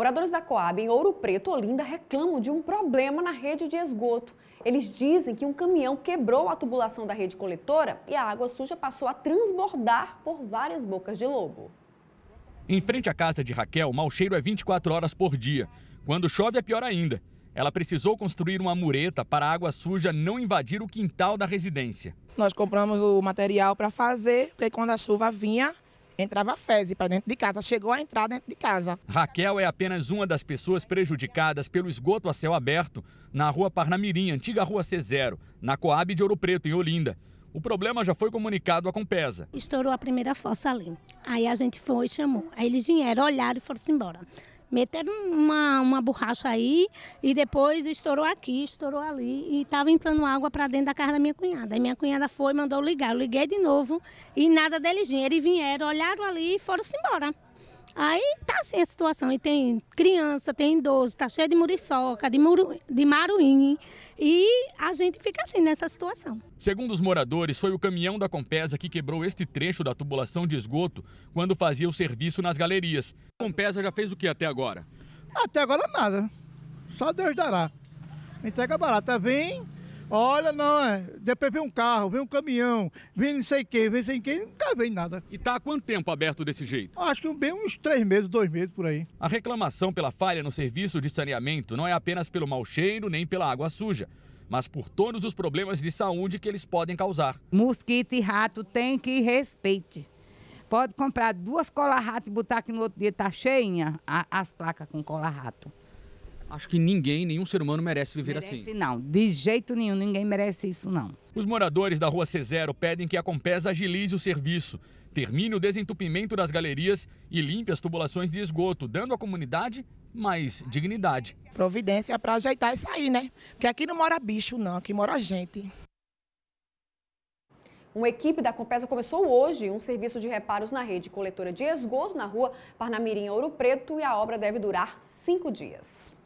Moradores da Coab em Ouro Preto, Olinda, reclamam de um problema na rede de esgoto. Eles dizem que um caminhão quebrou a tubulação da rede coletora e a água suja passou a transbordar por várias bocas de lobo. Em frente à casa de Raquel, o mau cheiro é 24 horas por dia. Quando chove é pior ainda. Ela precisou construir uma mureta para a água suja não invadir o quintal da residência. Nós compramos o material para fazer, porque quando a chuva vinha, entrava fezes para dentro de casa, chegou a entrar dentro de casa. Raquel é apenas uma das pessoas prejudicadas pelo esgoto a céu aberto na rua Parnamirim, antiga rua C0, na Coab de Ouro Preto, em Olinda. O problema já foi comunicado à Compesa. Estourou a primeira fossa ali. Aí a gente foi e chamou. Aí eles vieram, olharam e foram-se embora. Meteram uma, uma borracha aí e depois estourou aqui, estourou ali e estava entrando água para dentro da casa da minha cunhada. Aí minha cunhada foi, mandou ligar. Eu liguei de novo e nada deles vinha. Eles vieram, olharam ali e foram-se embora. Aí tá assim a situação. E tem criança, tem idoso, tá cheio de muriçoca, de, muru, de maruim. E a gente fica assim nessa situação. Segundo os moradores, foi o caminhão da Compesa que quebrou este trecho da tubulação de esgoto quando fazia o serviço nas galerias. A Compesa já fez o que até agora? Até agora nada. Só Deus dará. Entrega barata vem, Olha, não, é. Depois vem um carro, vem um caminhão, vem não sei o quê, vem sem quem, nunca vem nada. E tá há quanto tempo aberto desse jeito? Acho que bem uns três meses, dois meses por aí. A reclamação pela falha no serviço de saneamento não é apenas pelo mau cheiro nem pela água suja mas por todos os problemas de saúde que eles podem causar. Mosquito e rato tem que respeite. Pode comprar duas cola-rato e botar que no outro dia tá cheinha as placas com cola-rato. Acho que ninguém, nenhum ser humano merece viver merece, assim. Não, de jeito nenhum, ninguém merece isso não. Os moradores da rua C0 pedem que a Compesa agilize o serviço, termine o desentupimento das galerias e limpe as tubulações de esgoto, dando à comunidade mais dignidade. Providência para ajeitar isso aí, né? Porque aqui não mora bicho não, aqui mora gente. Uma equipe da Compesa começou hoje um serviço de reparos na rede coletora de esgoto na rua Parnamirim Ouro Preto e a obra deve durar cinco dias.